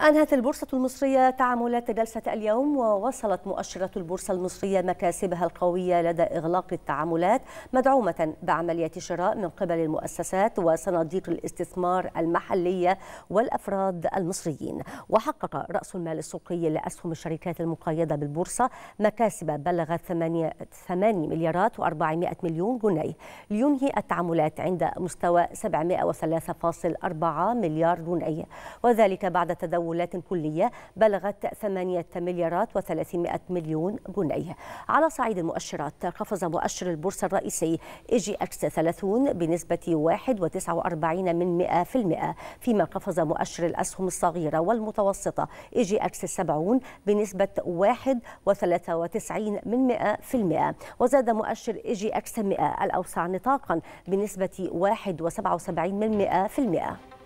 أنهت البورصة المصرية تعاملات جلسة اليوم ووصلت مؤشرة البورصة المصرية مكاسبها القوية لدى إغلاق التعاملات مدعومة بعمليات شراء من قبل المؤسسات وصناديق الاستثمار المحلية والأفراد المصريين وحقق رأس المال السوقي لأسهم الشركات المقيدة بالبورصة مكاسب بلغت 8 مليارات و400 مليون جنيه لينهي التعاملات عند مستوى 703.4 مليار جنيه وذلك بعد تداول تحولات كلية بلغت 8 مليارات و300 مليون جنيه على صعيد المؤشرات قفز مؤشر البورصة الرئيسي إيجي أكس 30 بنسبة 1.49 من 100% فيما قفز مؤشر الأسهم الصغيرة والمتوسطة إيجي أكس 70 بنسبة 1.93 من 100% وزاد مؤشر إيجي أكس 100 الأوسع نطاقا بنسبة 1.77 من 100%